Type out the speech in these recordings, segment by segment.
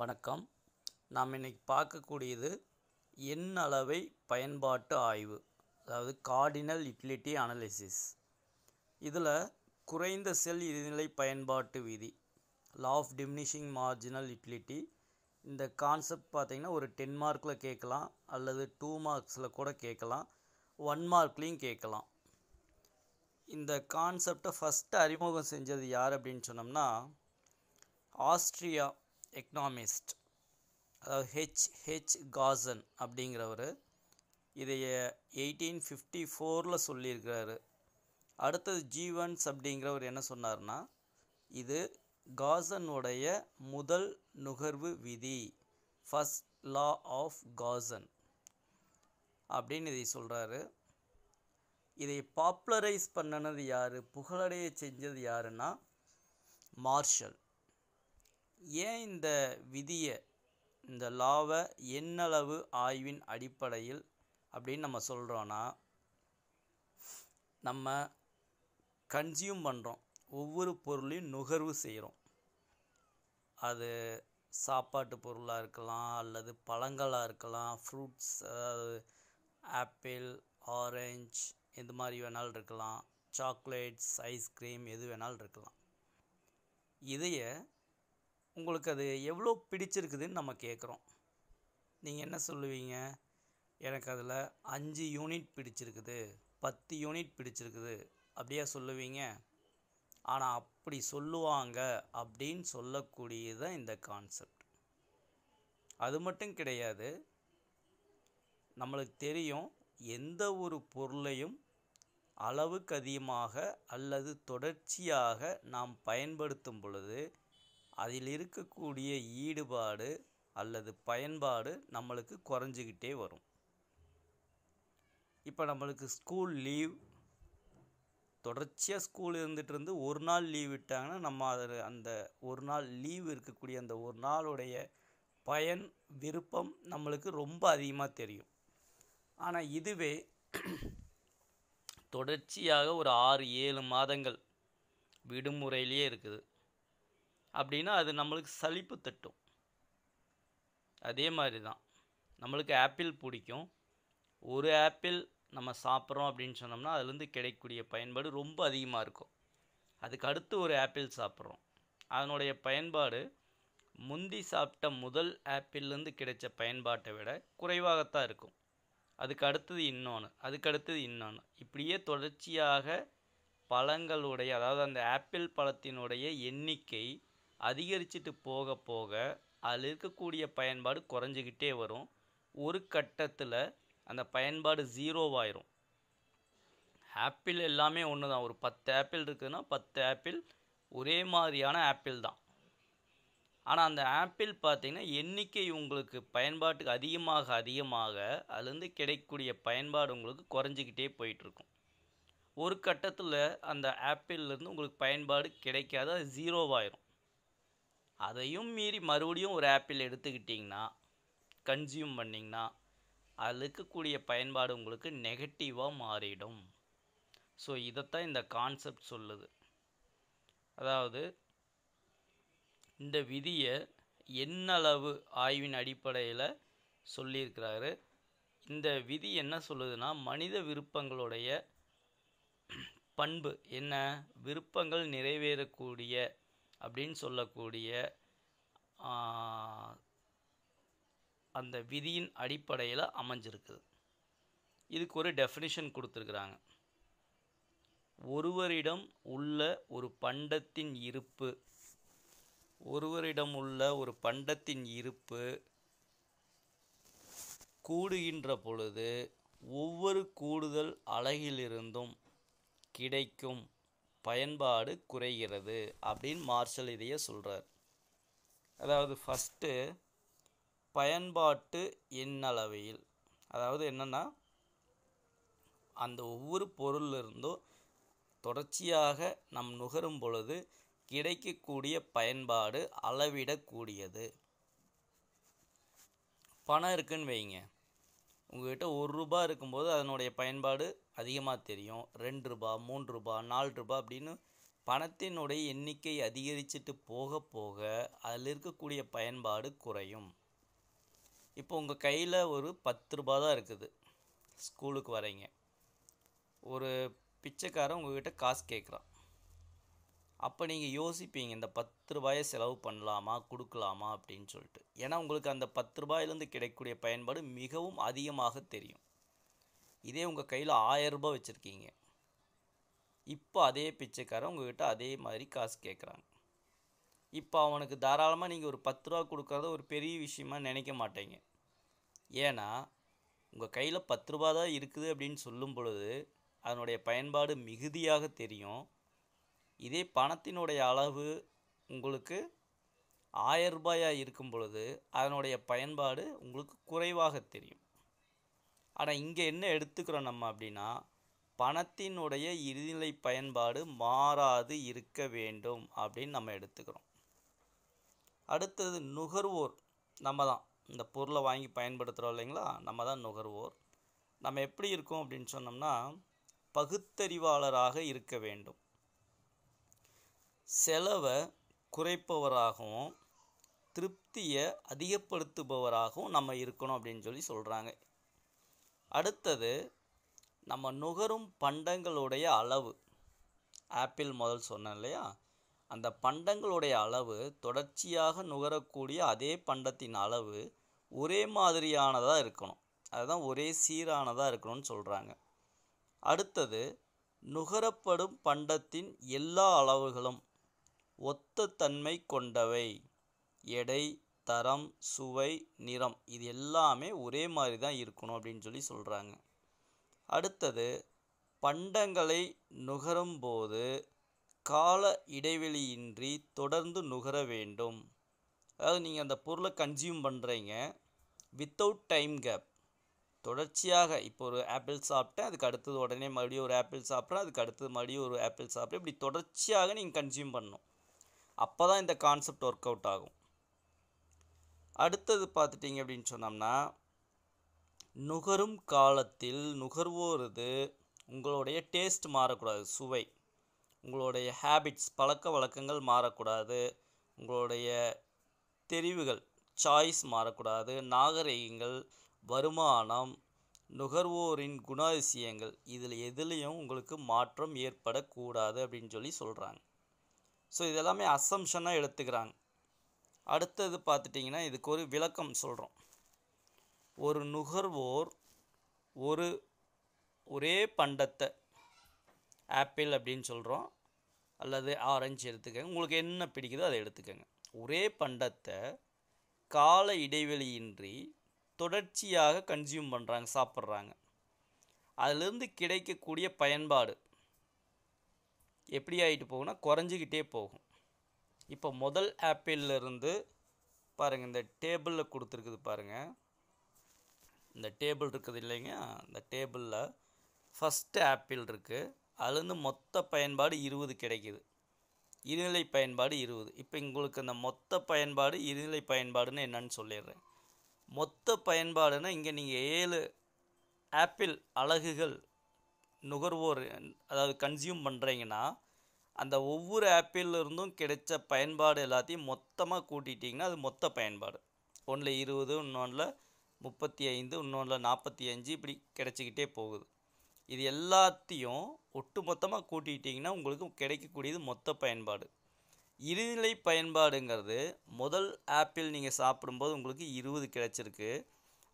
வணக்கம் நாம் இன்னைக்கு பார்க்கக்கூடியது எண் அளவை பயன்பாட்டு ஆய்வு அதாவது கார்டினல் யூட்டிலிட்டி அனலிசிஸ் இதில் குறைந்த செல் இதுநிலை பயன்பாட்டு விதி law of diminishing marginal utility இந்த கான்செப்ட் பார்த்திங்கன்னா ஒரு டென் மார்க்கில் கேட்கலாம் அல்லது டூ மார்க்ஸில் கூட கேட்கலாம் ஒன் மார்க்லேயும் கேட்கலாம் இந்த கான்செப்டை ஃபஸ்ட்டு அறிமுகம் செஞ்சது யார் அப்படின்னு சொன்னோம்னா ஆஸ்ட்ரியா எக்னாமிஸ்ட் அதாவது ஹெச் ஹெச் காசன் அப்படிங்கிறவர் இதைய எயிட்டீன் ஃபிஃப்டி ஃபோரில் சொல்லியிருக்கிறாரு அடுத்தது ஜீவன்ஸ் அப்படிங்கிறவர் என்ன சொன்னார்னா இது காசனுடைய முதல் நுகர்வு விதி ஃபஸ்ட் லா ஆஃப் காசன் அப்படின்னு இதை சொல்கிறாரு இதை பாப்புலரைஸ் பண்ணினது யார் புகழடைய செஞ்சது யாருன்னா மார்ஷல் ஏன் இந்த விதியை இந்த லாவை எண்ணளவு ஆய்வின் அடிப்படையில் அப்படின்னு நம்ம சொல்கிறோன்னா நம்ம கன்சியூம் பண்ணுறோம் ஒவ்வொரு பொருளையும் நுகர்வு செய்கிறோம் அது சாப்பாட்டு பொருளாக இருக்கலாம் அல்லது பழங்களாக இருக்கலாம் ஃப்ரூட்ஸ் அதாவது ஆப்பிள் ஆரஞ்ச் எது மாதிரி வேணாலும் இருக்கலாம் சாக்லேட்ஸ் ஐஸ்கிரீம் எது வேணாலும் இருக்கலாம் இதைய உங்களுக்கு அது எவ்வளோ பிடிச்சிருக்குதுன்னு நம்ம கேட்குறோம் நீங்கள் என்ன சொல்லுவீங்க எனக்கு அதில் அஞ்சு யூனிட் பிடிச்சிருக்குது பத்து யூனிட் பிடிச்சிருக்குது அப்படியே சொல்லுவீங்க ஆனால் அப்படி சொல்லுவாங்க அப்படின்னு சொல்லக்கூடியதான் இந்த கான்செப்ட் அது மட்டும் கிடையாது நம்மளுக்கு தெரியும் எந்த ஒரு பொருளையும் அளவுக்கு அதிகமாக அல்லது தொடர்ச்சியாக நாம் பயன்படுத்தும் பொழுது அதில் இருக்கக்கூடிய ஈடுபாடு அல்லது பயன்பாடு நம்மளுக்கு குறைஞ்சிக்கிட்டே வரும் இப்போ நம்மளுக்கு ஸ்கூல் லீவ் தொடர்ச்சியாக ஸ்கூல் இருந்துகிட்டு இருந்து ஒரு நாள் லீவ் விட்டாங்கன்னா நம்ம அதில் அந்த ஒரு நாள் லீவ் இருக்கக்கூடிய அந்த ஒரு நாளுடைய பயன் விருப்பம் நம்மளுக்கு ரொம்ப அதிகமாக தெரியும் ஆனால் இதுவே தொடர்ச்சியாக ஒரு ஆறு ஏழு மாதங்கள் விடுமுறையிலேயே இருக்குது அப்படின்னா அது நம்மளுக்கு சலிப்பு தட்டும் அதே மாதிரி தான் நம்மளுக்கு ஆப்பிள் பிடிக்கும் ஒரு ஆப்பிள் நம்ம சாப்பிட்றோம் அப்படின்னு சொன்னோம்னா அதுலேருந்து கிடைக்கக்கூடிய பயன்பாடு ரொம்ப அதிகமாக இருக்கும் அதுக்கு அடுத்து ஒரு ஆப்பிள் சாப்பிட்றோம் அதனுடைய பயன்பாடு முந்தி சாப்பிட்ட முதல் ஆப்பிள்லேருந்து கிடைச்ச பயன்பாட்டை விட குறைவாகத்தான் இருக்கும் அதுக்கு அடுத்தது இன்னொன்று அதுக்கு அடுத்தது இன்னொன்று இப்படியே தொடர்ச்சியாக பழங்களுடைய அதாவது அந்த ஆப்பிள் பழத்தினுடைய எண்ணிக்கை அதிகரிச்சுட்டு போக போக அதில் இருக்கக்கூடிய பயன்பாடு குறைஞ்சிக்கிட்டே வரும் ஒரு கட்டத்தில் அந்த பயன்பாடு ஜீரோவாயிரும் ஆப்பிள் எல்லாமே ஒன்று தான் ஒரு பத்து ஆப்பிள் இருக்குதுன்னா பத்து ஆப்பிள் ஒரே மாதிரியான ஆப்பிள் தான் ஆனால் அந்த ஆப்பிள் பார்த்திங்கன்னா எண்ணிக்கை உங்களுக்கு பயன்பாட்டுக்கு அதிகமாக அதிகமாக அதுலேருந்து கிடைக்கக்கூடிய பயன்பாடு உங்களுக்கு குறைஞ்சிக்கிட்டே போயிட்டுருக்கும் ஒரு கட்டத்தில் அந்த ஆப்பிள்லேருந்து உங்களுக்கு பயன்பாடு கிடைக்காத அது ஜீரோவாயிரும் அதையும் மீறி மறுபடியும் ஒரு ஆப்பிள் எடுத்துக்கிட்டிங்கன்னா கன்சியூம் பண்ணிங்கன்னா அதில் இருக்கக்கூடிய பயன்பாடு உங்களுக்கு நெகட்டிவாக மாறிடும் ஸோ இதைத்தான் இந்த கான்செப்ட் சொல்லுது அதாவது இந்த விதியை என்னளவு ஆய்வின் அடிப்படையில் சொல்லியிருக்கிறாரு இந்த விதி என்ன சொல்லுதுன்னா மனித விருப்பங்களுடைய பண்பு என்ன விருப்பங்கள் நிறைவேறக்கூடிய அப்படின்னு சொல்லக்கூடிய அந்த விதியின் அடிப்படையில் அமைஞ்சிருக்குது இதுக்கு ஒரு டெஃபினிஷன் கொடுத்துருக்குறாங்க ஒருவரிடம் உள்ள ஒரு பண்டத்தின் இருப்பு ஒருவரிடம் உள்ள ஒரு பண்டத்தின் இருப்பு கூடுகின்ற பொழுது ஒவ்வொரு கூடுதல் அழகிலிருந்தும் கிடைக்கும் பயன்பாடு குறைகிறது அப்படின்னு மார்ஷல் இதையே சொல்கிறார் அதாவது ஃபஸ்ட்டு பயன்பாட்டு எண்ணளவையில் அதாவது என்னென்னா அந்த ஒவ்வொரு பொருளிலிருந்தும் தொடர்ச்சியாக நம் நுகரும் பொழுது கிடைக்கக்கூடிய பயன்பாடு அளவிடக்கூடியது பணம் இருக்குன்னு வைங்க உங்கள்கிட்ட ஒரு ரூபா இருக்கும்போது அதனுடைய பயன்பாடு அதிகமாக தெரியும் ரெண்டு ரூபா மூன்று ரூபா நாலு ரூபா அப்படின்னு பணத்தினுடைய எண்ணிக்கை அதிகரிச்சுட்டு போக போக அதில் இருக்கக்கூடிய பயன்பாடு குறையும் இப்போ உங்கள் கையில் ஒரு பத்து ரூபா தான் இருக்குது ஸ்கூலுக்கு வரீங்க ஒரு பிச்சைக்காரன் உங்கள்கிட்ட காசு கேட்குறான் அப்போ நீங்கள் யோசிப்பீங்க இந்த பத்து ரூபாயை செலவு பண்ணலாமா கொடுக்கலாமா அப்படின்னு சொல்லிட்டு ஏன்னா உங்களுக்கு அந்த பத்து ரூபாயிலேருந்து கிடைக்கக்கூடிய பயன்பாடு மிகவும் அதிகமாக தெரியும் இதே உங்கள் கையில் ஆயரூபா வச்சுருக்கீங்க இப்போ அதே பிச்சைக்காரன் உங்கள்கிட்ட அதே மாதிரி காசு கேட்குறாங்க இப்போ அவனுக்கு தாராளமாக நீங்கள் ஒரு பத்து ரூபா கொடுக்குறத ஒரு பெரிய விஷயமா நினைக்க மாட்டீங்க ஏன்னா உங்கள் கையில் பத்து ரூபா தான் இருக்குது அப்படின்னு சொல்லும் பொழுது அதனுடைய பயன்பாடு மிகுதியாக தெரியும் இதே பணத்தினுடைய அளவு உங்களுக்கு ரூபாயாக இருக்கும் பொழுது அதனுடைய பயன்பாடு உங்களுக்கு குறைவாக தெரியும் ஆனால் இங்கே என்ன எடுத்துக்கிறோம் நம்ம அப்படின்னா பணத்தினுடைய இறுதிநிலை பயன்பாடு மாறாது இருக்க வேண்டும் அப்படின்னு நம்ம எடுத்துக்கிறோம் அடுத்தது நுகர்வோர் நம்ம தான் இந்த பொருளை வாங்கி பயன்படுத்துகிறோம் இல்லைங்களா நம்ம தான் நுகர்வோர் நம்ம எப்படி இருக்கோம் அப்படின்னு சொன்னோம்னா பகுத்தறிவாளராக இருக்க வேண்டும் செலவை குறைப்பவராகவும் திருப்தியை அதிகப்படுத்துபவராகவும் நம்ம இருக்கணும் அப்படின்னு சொல்லி சொல்கிறாங்க அடுத்தது நம்ம நுகரும் பண்டங்களுடைய அளவு ஆப்பிள் முதல் சொன்னேன் இல்லையா அந்த பண்டங்களுடைய அளவு தொடர்ச்சியாக நுகரக்கூடிய அதே பண்டத்தின் அளவு ஒரே மாதிரியானதாக இருக்கணும் அதுதான் ஒரே சீரானதாக இருக்கணும்னு சொல்கிறாங்க அடுத்தது நுகரப்படும் பண்டத்தின் எல்லா அளவுகளும் ஒத்த தன்மை கொண்டவை எடை தரம் சுவை நிறம் இது எல்லாமே ஒரே மாதிரி தான் இருக்கணும் அப்படின்னு சொல்லி சொல்கிறாங்க அடுத்தது பண்டங்களை நுகரும்போது கால இடைவெளியின்றி தொடர்ந்து நுகர வேண்டும் அதாவது நீங்கள் அந்த பொருளை கன்சியூம் பண்ணுறீங்க வித்தவுட் டைம் கேப் தொடர்ச்சியாக இப்போ ஒரு ஆப்பிள் சாப்பிட்டேன் அதுக்கு அடுத்தது உடனே மறுபடியும் ஒரு ஆப்பிள் சாப்பிட்றேன் அதுக்கு அடுத்தது மறுபடியும் ஒரு ஆப்பிள் சாப்பிட்றேன் இப்படி தொடர்ச்சியாக நீங்கள் கன்சியூம் பண்ணணும் அப்போ தான் இந்த கான்செப்ட் ஒர்க் அவுட் ஆகும் அடுத்தது பார்த்துட்டிங்க அப்படின்னு சொன்னோம்னா நுகரும் காலத்தில் நுகர்வோரது உங்களுடைய டேஸ்ட் மாறக்கூடாது சுவை உங்களுடைய ஹேபிட்ஸ் பழக்க வழக்கங்கள் மாறக்கூடாது உங்களுடைய தெரிவுகள் சாய்ஸ் மாறக்கூடாது நாகரீகங்கள் வருமானம் நுகர்வோரின் குணாதிசயங்கள் இதில் எதுலேயும் உங்களுக்கு மாற்றம் ஏற்படக்கூடாது அப்படின்னு சொல்லி சொல்கிறாங்க ஸோ இதெல்லாமே அசம்ஷனாக எடுத்துக்கிறாங்க அடுத்தது பார்த்துட்டிங்கன்னா இதுக்கு ஒரு விளக்கம் சொல்கிறோம் ஒரு நுகர்வோர் ஒரு ஒரே பண்டத்தை ஆப்பிள் அப்படின்னு சொல்கிறோம் அல்லது ஆரஞ்சு எடுத்துக்கோங்க உங்களுக்கு என்ன பிடிக்குதோ அதை எடுத்துக்கோங்க ஒரே பண்டத்தை கால இடைவெளியின்றி தொடர்ச்சியாக கன்சியூம் பண்ணுறாங்க சாப்பிட்றாங்க அதிலிருந்து கிடைக்கக்கூடிய பயன்பாடு எப்படி ஆகிட்டு போகும்னா குறைஞ்சிக்கிட்டே போகும் இப்போ முதல் ஆப்பிள்லேருந்து பாருங்கள் இந்த டேபிளில் கொடுத்துருக்குது பாருங்கள் இந்த டேபிள் இருக்குது இல்லைங்க இந்த டேபிளில் ஃபஸ்ட்டு ஆப்பிள் இருக்குது அதுலேருந்து மொத்த பயன்பாடு இருபது கிடைக்கிது இருநிலை பயன்பாடு இருபது இப்போ உங்களுக்கு இந்த மொத்த பயன்பாடு இருநிலை பயன்பாடுன்னு என்னன்னு சொல்லிடுறேன் மொத்த பயன்பாடுன்னா இங்கே நீங்கள் ஏழு ஆப்பிள் அலகுகள் நுகர்வோர் அதாவது கன்சியூம் பண்ணுறீங்கன்னா அந்த ஒவ்வொரு இருந்தும் கிடைச்ச பயன்பாடு எல்லாத்தையும் மொத்தமாக கூட்டிட்டிங்கன்னா அது மொத்த பயன்பாடு ஒன்றில் இருபது இன்னொன்றில் முப்பத்தி ஐந்து இன்னொன்றில் நாற்பத்தி அஞ்சு இப்படி கிடச்சிக்கிட்டே போகுது இது எல்லாத்தையும் ஒட்டு மொத்தமாக கூட்டிக்கிட்டிங்கன்னா உங்களுக்கு கிடைக்கக்கூடியது மொத்த பயன்பாடு இருநிலை பயன்பாடுங்கிறது முதல் ஆப்பிள் நீங்கள் சாப்பிடும்போது உங்களுக்கு இருபது கிடைச்சிருக்கு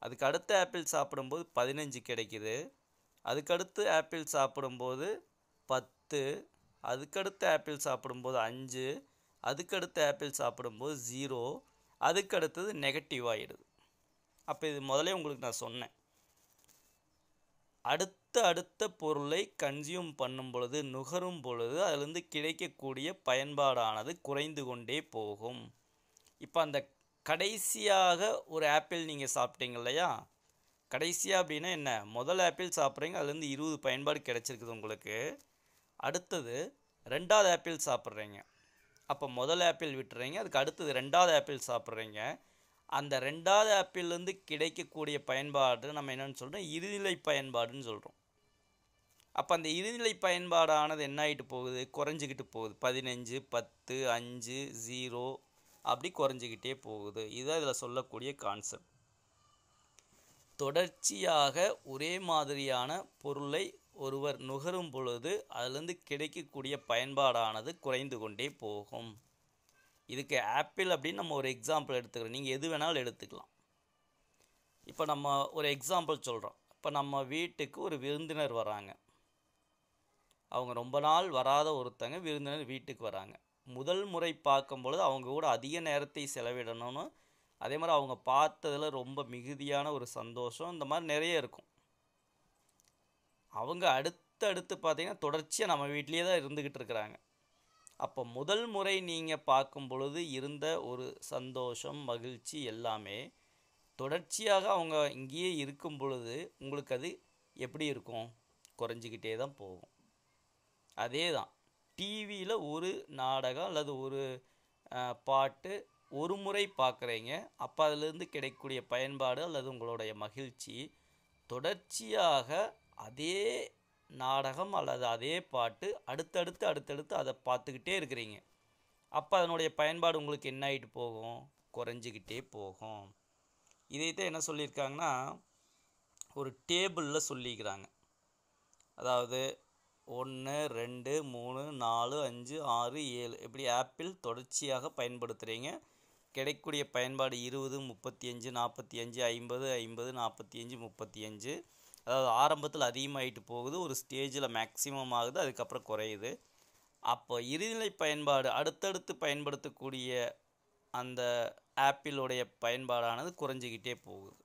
அதுக்கு அடுத்த ஆப்பிள் சாப்பிடும்போது பதினஞ்சு கிடைக்குது அதுக்கடுத்து ஆப்பிள் சாப்பிடும்போது பத்து அதுக்கடுத்த ஆப்பிள் சாப்பிடும்போது அஞ்சு அதுக்கடுத்த ஆப்பிள் சாப்பிடும்போது ஜீரோ அதுக்கடுத்தது நெகட்டிவ் ஆகிடுது அப்போ இது முதலே உங்களுக்கு நான் சொன்னேன் அடுத்த அடுத்த பொருளை கன்சியூம் பண்ணும் பொழுது நுகரும் பொழுது அதிலிருந்து கிடைக்கக்கூடிய பயன்பாடானது குறைந்து கொண்டே போகும் இப்போ அந்த கடைசியாக ஒரு ஆப்பிள் நீங்கள் சாப்பிட்டீங்க இல்லையா கடைசியாக அப்படின்னா என்ன முதல் ஆப்பிள் சாப்பிட்றீங்க அதுலேருந்து இருபது பயன்பாடு கிடச்சிருக்குது உங்களுக்கு அடுத்தது ரெண்டாவது ஆப்பிள் சாப்பிட்றீங்க அப்போ முதல் ஆப்பிள் விட்டுறீங்க அதுக்கு அடுத்தது ரெண்டாவது ஆப்பிள் சாப்பிட்றீங்க அந்த ரெண்டாவது ஆப்பிள்லேருந்து கிடைக்கக்கூடிய பயன்பாடு நம்ம என்னென்னு சொல்கிறோம் இறுதிநிலை பயன்பாடுன்னு சொல்கிறோம் அப்போ அந்த இறுதிநிலை பயன்பாடானது என்ன ஆகிட்டு போகுது குறைஞ்சிக்கிட்டு போகுது பதினஞ்சு பத்து அஞ்சு ஜீரோ அப்படி குறைஞ்சிக்கிட்டே போகுது இதுதான் இதில் சொல்லக்கூடிய கான்செப்ட் தொடர்ச்சியாக ஒரே மாதிரியான பொருளை ஒருவர் நுகரும் பொழுது அதிலிருந்து கிடைக்கக்கூடிய பயன்பாடானது குறைந்து கொண்டே போகும் இதுக்கு ஆப்பிள் அப்படின்னு நம்ம ஒரு எக்ஸாம்பிள் எடுத்துக்கிறோம் நீங்கள் எது வேணாலும் எடுத்துக்கலாம் இப்போ நம்ம ஒரு எக்ஸாம்பிள் சொல்கிறோம் இப்போ நம்ம வீட்டுக்கு ஒரு விருந்தினர் வராங்க அவங்க ரொம்ப நாள் வராத ஒருத்தங்க விருந்தினர் வீட்டுக்கு வராங்க முதல் முறை பார்க்கும் பொழுது அவங்க கூட அதிக நேரத்தை செலவிடணும்னு அதே மாதிரி அவங்க பார்த்ததில் ரொம்ப மிகுதியான ஒரு சந்தோஷம் இந்த மாதிரி நிறைய இருக்கும் அவங்க அடுத்து அடுத்து பார்த்திங்கன்னா தொடர்ச்சியாக நம்ம வீட்லேயே தான் இருந்துக்கிட்டு இருக்கிறாங்க அப்போ முதல் முறை நீங்கள் பார்க்கும் பொழுது இருந்த ஒரு சந்தோஷம் மகிழ்ச்சி எல்லாமே தொடர்ச்சியாக அவங்க இங்கேயே இருக்கும் பொழுது உங்களுக்கு அது எப்படி இருக்கும் குறைஞ்சிக்கிட்டே தான் போகும் அதே தான் டிவியில் ஒரு நாடகம் அல்லது ஒரு பாட்டு ஒரு முறை பார்க்குறீங்க அப்போ அதிலிருந்து கிடைக்கக்கூடிய பயன்பாடு அல்லது உங்களுடைய மகிழ்ச்சி தொடர்ச்சியாக அதே நாடகம் அல்லது அதே பாட்டு அடுத்தடுத்து அடுத்தடுத்து அதை பார்த்துக்கிட்டே இருக்கிறீங்க அப்போ அதனுடைய பயன்பாடு உங்களுக்கு என்ன ஆகிட்டு போகும் குறைஞ்சிக்கிட்டே போகும் இதைத்தான் என்ன சொல்லியிருக்காங்கன்னா ஒரு டேபிளில் சொல்லிக்கிறாங்க அதாவது ஒன்று ரெண்டு மூணு நாலு அஞ்சு ஆறு ஏழு இப்படி ஆப்பிள் தொடர்ச்சியாக பயன்படுத்துகிறீங்க கிடைக்கக்கூடிய பயன்பாடு இருபது முப்பத்தி அஞ்சு நாற்பத்தி அஞ்சு ஐம்பது ஐம்பது நாற்பத்தி அஞ்சு முப்பத்தி அஞ்சு அதாவது ஆரம்பத்தில் அதிகமாகிட்டு போகுது ஒரு ஸ்டேஜில் மேக்ஸிமம் ஆகுது அதுக்கப்புறம் குறையுது அப்போ இருநிலை பயன்பாடு அடுத்தடுத்து பயன்படுத்தக்கூடிய அந்த ஆப்பிளுடைய பயன்பாடானது குறைஞ்சிக்கிட்டே போகுது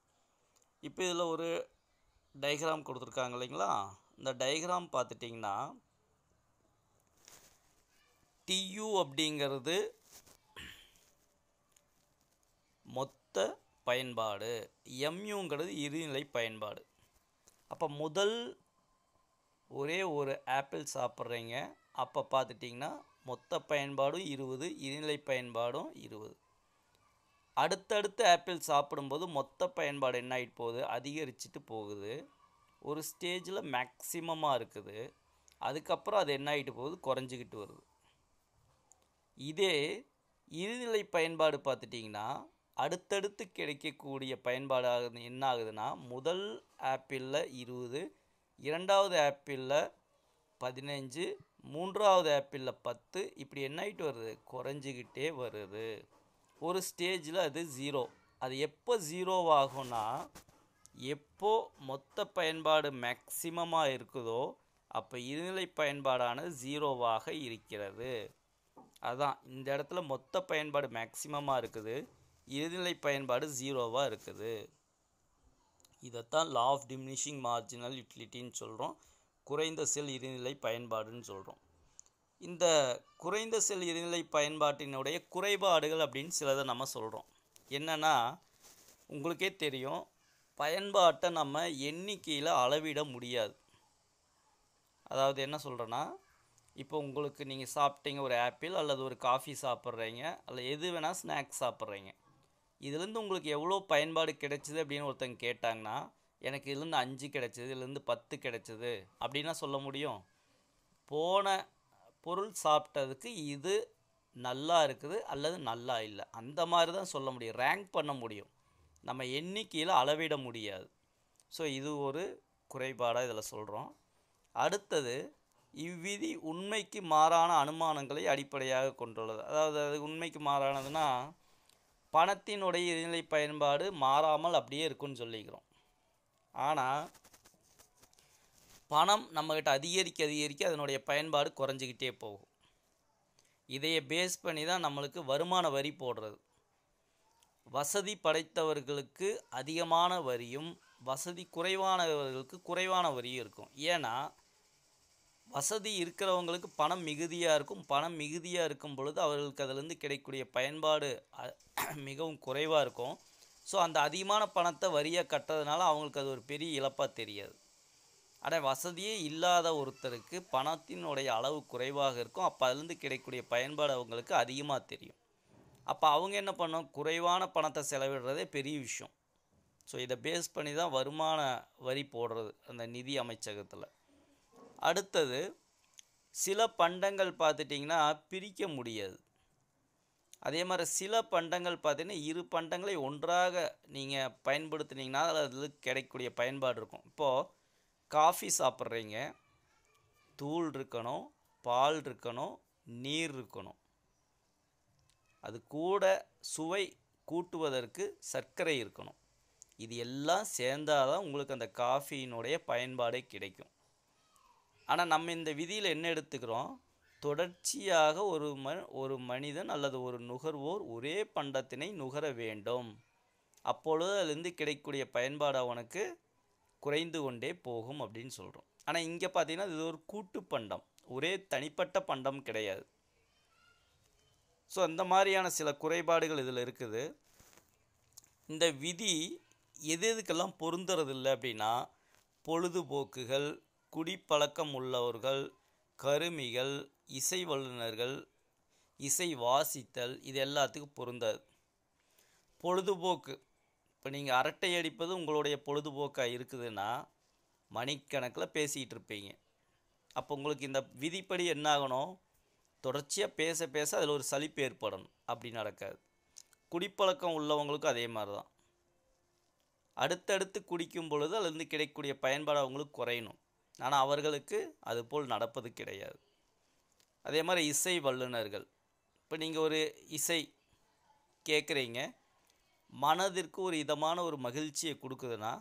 இப்போ இதில் ஒரு டைக்ராம் கொடுத்துருக்காங்க இல்லைங்களா இந்த டைக்ராம் பார்த்துட்டிங்கன்னா டியூ அப்படிங்கிறது மொத்த பயன்பாடு எம்யூங்கிறது இருநிலை பயன்பாடு அப்போ முதல் ஒரே ஒரு ஆப்பிள் சாப்பிட்றீங்க அப்போ பார்த்துட்டிங்கன்னா மொத்த பயன்பாடும் இருபது இருநிலை பயன்பாடும் இருபது அடுத்தடுத்த ஆப்பிள் சாப்பிடும்போது மொத்த பயன்பாடு என்ன ஆகிட்டு போகுது அதிகரிச்சுட்டு போகுது ஒரு ஸ்டேஜில் மேக்சிமமாக இருக்குது அதுக்கப்புறம் அது என்ன ஆகிட்டு போகுது குறைஞ்சிக்கிட்டு வருது இதே இருநிலை பயன்பாடு பார்த்துட்டிங்கன்னா அடுத்தடுத்து கிடைக்கக்கூடிய பயன்பாடாக என்ன ஆகுதுன்னா முதல் ஆப்பிளில் இருபது இரண்டாவது ஆப்பிளில் பதினஞ்சு மூன்றாவது ஆப்பிளில் பத்து இப்படி என்ன ஆகிட்டு வருது குறைஞ்சிக்கிட்டே வருது ஒரு ஸ்டேஜில் அது ஜீரோ அது எப்போ ஜீரோவாகும்னா எப்போ மொத்த பயன்பாடு மேக்சிமமாக இருக்குதோ அப்போ இருநிலை பயன்பாடானது ஜீரோவாக இருக்கிறது அதான் இந்த இடத்துல மொத்த பயன்பாடு மேக்சிமமாக இருக்குது இறுதிநிலை பயன்பாடு ஜீரோவாக இருக்குது இதைத்தான் லா ஆஃப் டிமினிஷிங் மார்ஜினல் யூட்டிலிட்டின்னு சொல்கிறோம் குறைந்த செல் இறுதிநிலை பயன்பாடுன்னு சொல்கிறோம் இந்த குறைந்த செல் இறுதிநிலை பயன்பாட்டினுடைய குறைபாடுகள் அப்படின்னு சிலதை நம்ம சொல்கிறோம் என்னென்னா உங்களுக்கே தெரியும் பயன்பாட்டை நம்ம எண்ணிக்கையில் அளவிட முடியாது அதாவது என்ன சொல்கிறேன்னா இப்போ உங்களுக்கு நீங்கள் சாப்பிட்டீங்க ஒரு ஆப்பிள் அல்லது ஒரு காஃபி சாப்பிட்றீங்க அல்ல எது வேணால் ஸ்நாக்ஸ் சாப்பிட்றீங்க இதுலேருந்து உங்களுக்கு எவ்வளோ பயன்பாடு கிடைச்சிது அப்படின்னு ஒருத்தங்க கேட்டாங்கன்னா எனக்கு இதுலேருந்து அஞ்சு கிடைச்சிது இதுலேருந்து பத்து கிடைச்சிது அப்படின்னா சொல்ல முடியும் போன பொருள் சாப்பிட்டதுக்கு இது நல்லா இருக்குது அல்லது நல்லா இல்லை அந்த மாதிரி தான் சொல்ல முடியும் ரேங்க் பண்ண முடியும் நம்ம எண்ணிக்கையில் அளவிட முடியாது ஸோ இது ஒரு குறைபாடாக இதில் சொல்கிறோம் அடுத்தது இவ்விதி உண்மைக்கு மாறான அனுமானங்களை அடிப்படையாக கொண்டுள்ளது அதாவது அது உண்மைக்கு மாறானதுன்னா பணத்தினுடைய இடைநிலை பயன்பாடு மாறாமல் அப்படியே இருக்குன்னு சொல்லிக்கிறோம் ஆனால் பணம் நம்மக்கிட்ட அதிகரிக்க அதிகரிக்க அதனுடைய பயன்பாடு குறைஞ்சிக்கிட்டே போகும் இதையை பேஸ் பண்ணி தான் நம்மளுக்கு வருமான வரி போடுறது வசதி படைத்தவர்களுக்கு அதிகமான வரியும் வசதி குறைவானவர்களுக்கு குறைவான வரியும் இருக்கும் ஏன்னா வசதி இருக்கிறவங்களுக்கு பணம் மிகுதியாக இருக்கும் பணம் மிகுதியாக இருக்கும் பொழுது அவர்களுக்கு அதிலிருந்து கிடைக்கக்கூடிய பயன்பாடு மிகவும் குறைவாக இருக்கும் ஸோ அந்த அதிகமான பணத்தை வரியாக கட்டுறதுனால அவங்களுக்கு அது ஒரு பெரிய இழப்பாக தெரியாது ஆனால் வசதியே இல்லாத ஒருத்தருக்கு பணத்தினுடைய அளவு குறைவாக இருக்கும் அப்போ அதுலேருந்து கிடைக்கக்கூடிய பயன்பாடு அவங்களுக்கு அதிகமாக தெரியும் அப்போ அவங்க என்ன பண்ணோம் குறைவான பணத்தை செலவிடுறதே பெரிய விஷயம் ஸோ இதை பேஸ் பண்ணி தான் வருமான வரி போடுறது அந்த நிதி அமைச்சகத்தில் அடுத்தது சில பண்டங்கள் பார்த்துட்டிங்கன்னா பிரிக்க முடியாது அதே மாதிரி சில பண்டங்கள் பார்த்திங்கன்னா இரு பண்டங்களை ஒன்றாக நீங்கள் பயன்படுத்தினீங்கன்னா அதில் அதில் கிடைக்கக்கூடிய பயன்பாடு இருக்கும் இப்போது காஃபி சாப்பிட்றீங்க தூள் இருக்கணும் பால் இருக்கணும் நீர் இருக்கணும் அது கூட சுவை கூட்டுவதற்கு சர்க்கரை இருக்கணும் இது எல்லாம் சேர்ந்தால் தான் உங்களுக்கு அந்த காஃபியினுடைய பயன்பாடே கிடைக்கும் ஆனால் நம்ம இந்த விதியில் என்ன எடுத்துக்கிறோம் தொடர்ச்சியாக ஒரு ம ஒரு மனிதன் அல்லது ஒரு நுகர்வோர் ஒரே பண்டத்தினை நுகர வேண்டும் அப்பொழுது அதுலேருந்து கிடைக்கக்கூடிய பயன்பாடு அவனுக்கு குறைந்து கொண்டே போகும் அப்படின்னு சொல்கிறோம் ஆனால் இங்கே பார்த்தீங்கன்னா இது ஒரு கூட்டு பண்டம் ஒரே தனிப்பட்ட பண்டம் கிடையாது ஸோ அந்த மாதிரியான சில குறைபாடுகள் இதில் இருக்குது இந்த விதி எது எதுக்கெல்லாம் பொருந்துறதில்லை அப்படின்னா பொழுதுபோக்குகள் குடிப்பழக்கம் உள்ளவர்கள் கருமிகள் இசை வல்லுநர்கள் இசை வாசித்தல் இது எல்லாத்துக்கும் பொருந்தாது பொழுதுபோக்கு இப்போ நீங்கள் அரட்டை அடிப்பது உங்களுடைய பொழுதுபோக்காக இருக்குதுன்னா மணிக்கணக்கில் பேசிகிட்டு இருப்பீங்க அப்போ உங்களுக்கு இந்த விதிப்படி என்னாகணும் தொடர்ச்சியாக பேச பேச அதில் ஒரு சலிப்பு ஏற்படணும் அப்படி நடக்காது குடிப்பழக்கம் உள்ளவங்களுக்கும் அதே மாதிரி தான் அடுத்தடுத்து குடிக்கும் பொழுது அதுலேருந்து கிடைக்கக்கூடிய பயன்பாடு அவங்களுக்கு குறையணும் ஆனால் அவர்களுக்கு அதுபோல் நடப்பது கிடையாது அதே மாதிரி இசை வல்லுநர்கள் இப்போ நீங்கள் ஒரு இசை கேட்குறீங்க மனதிற்கு ஒரு இதமான ஒரு மகிழ்ச்சியை கொடுக்குதுன்னா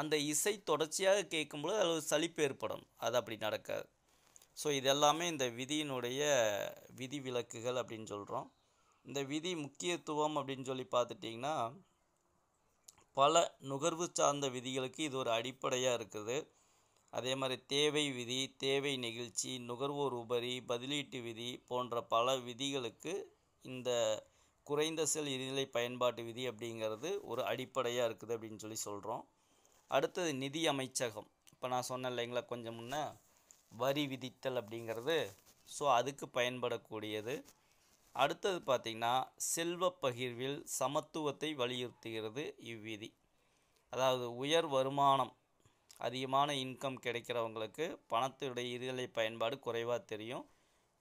அந்த இசை தொடர்ச்சியாக கேட்கும்பொழுது அது ஒரு சலிப்பு ஏற்படும் அது அப்படி நடக்காது ஸோ இதெல்லாமே இந்த விதியினுடைய விதி விலக்குகள் அப்படின்னு சொல்கிறோம் இந்த விதி முக்கியத்துவம் அப்படின்னு சொல்லி பார்த்துட்டிங்கன்னா பல நுகர்வு சார்ந்த விதிகளுக்கு இது ஒரு அடிப்படையாக இருக்குது அதே மாதிரி தேவை விதி தேவை நெகிழ்ச்சி நுகர்வோர் உபரி பதிலீட்டு விதி போன்ற பல விதிகளுக்கு இந்த குறைந்த செல் இருநிலை பயன்பாட்டு விதி அப்படிங்கிறது ஒரு அடிப்படையாக இருக்குது அப்படின்னு சொல்லி சொல்கிறோம் அடுத்தது நிதி அமைச்சகம் இப்போ நான் சொன்னேன் இல்லைங்களா கொஞ்சம் முன்னே வரி விதித்தல் அப்படிங்கிறது ஸோ அதுக்கு பயன்படக்கூடியது அடுத்தது பார்த்திங்கன்னா செல்வ பகிர்வில் சமத்துவத்தை வலியுறுத்துகிறது இவ்விதி அதாவது உயர் வருமானம் அதிகமான இன்கம் கிடைக்கிறவங்களுக்கு பணத்தினுடைய இருநிலை பயன்பாடு குறைவாக தெரியும்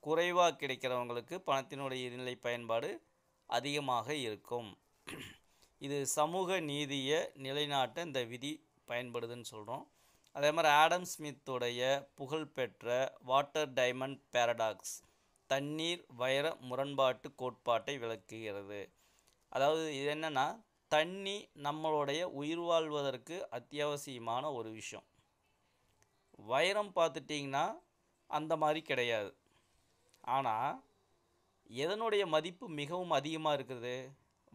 குறைவாக கிடைக்கிறவங்களுக்கு பணத்தினுடைய இருநிலை பயன்பாடு அதிகமாக இருக்கும் இது சமூக நீதியை நிலைநாட்ட இந்த விதி பயன்படுதுன்னு சொல்கிறோம் அதே மாதிரி ஆடம் ஸ்மித்துடைய புகழ்பெற்ற வாட்டர் டைமண்ட் பேரடாக்ஸ் தண்ணீர் வைர முரண்பாட்டு கோட்பாட்டை விளக்குகிறது அதாவது இது என்னென்னா தண்ணி நம்மளுடைய உயிர் வாழ்வதற்கு அத்தியாவசியமான ஒரு விஷயம் வைரம் பார்த்துட்டிங்கன்னா அந்த மாதிரி கிடையாது ஆனால் எதனுடைய மதிப்பு மிகவும் அதிகமாக இருக்குது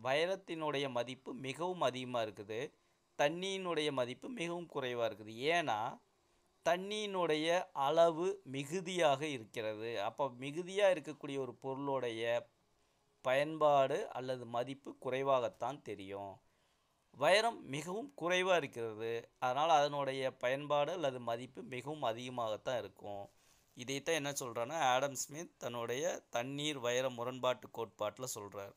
வைரத்தினுடைய மதிப்பு மிகவும் அதிகமாக இருக்குது தண்ணியினுடைய மதிப்பு மிகவும் குறைவாக இருக்குது ஏன்னா தண்ணியினுடைய அளவு மிகுதியாக இருக்கிறது அப்போ மிகுதியாக இருக்கக்கூடிய ஒரு பொருளுடைய பயன்பாடு அல்லது மதிப்பு குறைவாகத்தான் தெரியும் வைரம் மிகவும் குறைவாக இருக்கிறது அதனால் அதனுடைய பயன்பாடு அல்லது மதிப்பு மிகவும் அதிகமாகத்தான் இருக்கும் இதைத்தான் என்ன சொல்கிறான்னா ஆடம் ஸ்மித் தன்னுடைய தண்ணீர் வைர முரண்பாட்டு கோட்பாட்டில் சொல்கிறார்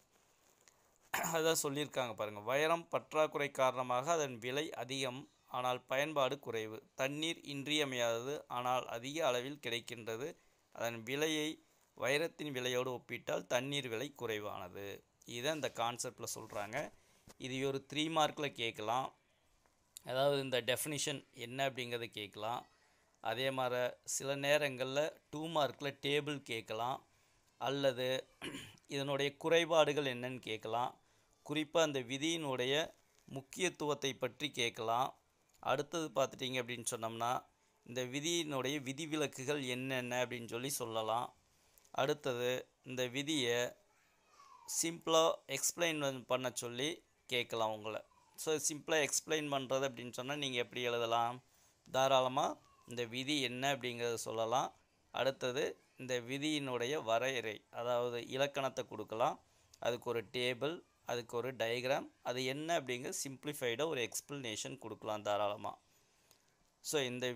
அதான் சொல்லியிருக்காங்க பாருங்கள் வைரம் பற்றாக்குறை காரணமாக அதன் விலை அதிகம் ஆனால் பயன்பாடு குறைவு தண்ணீர் இன்றியமையாதது ஆனால் அதிக அளவில் கிடைக்கின்றது அதன் விலையை வைரத்தின் விலையோடு ஒப்பிட்டால் தண்ணீர் விலை குறைவானது இதை அந்த கான்செப்டில் சொல்கிறாங்க இது ஒரு த்ரீ மார்க்கில் கேட்கலாம் அதாவது இந்த டெஃபினிஷன் என்ன அப்படிங்கிறத கேட்கலாம் அதே மாதிரி சில நேரங்களில் டூ மார்க்கில் டேபிள் கேட்கலாம் அல்லது இதனுடைய குறைபாடுகள் என்னன்னு கேட்கலாம் குறிப்பாக அந்த விதியினுடைய முக்கியத்துவத்தை பற்றி கேட்கலாம் அடுத்தது பார்த்துட்டிங்க அப்படின்னு சொன்னோம்னா இந்த விதியினுடைய விதிவிலக்குகள் என்னென்ன அப்படின்னு சொல்லி சொல்லலாம் அடுத்தது இந்த விதியை சிம்பிளாக எக்ஸ்பிளைன் பண்ண சொல்லி கேட்கலாம் உங்களை ஸோ சிம்பிளாக எக்ஸ்பிளைன் பண்ணுறது அப்படின்னு சொன்னால் நீங்கள் எப்படி எழுதலாம் தாராளமாக இந்த விதி என்ன அப்படிங்கிறத சொல்லலாம் அடுத்தது இந்த விதியினுடைய வரையறை அதாவது இலக்கணத்தை கொடுக்கலாம் அதுக்கு ஒரு டேபிள் அதுக்கு ஒரு டயக்ராம் அது என்ன அப்படிங்கிற சிம்பிளிஃபைடாக ஒரு எக்ஸ்ப்ளனேஷன் கொடுக்கலாம் தாராளமாக ஸோ இந்த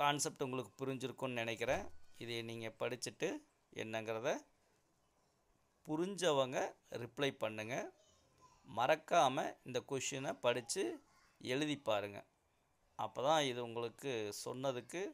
கான்செப்ட் உங்களுக்கு புரிஞ்சிருக்கும்னு நினைக்கிறேன் இதை நீங்கள் படிச்சுட்டு என்னங்கிறத புரிஞ்சவங்க ரிப்ளை பண்ணுங்கள் மறக்காமல் இந்த கொஷினை படித்து எழுதி பாருங்கள் அப்போ தான் இது உங்களுக்கு சொன்னதுக்கு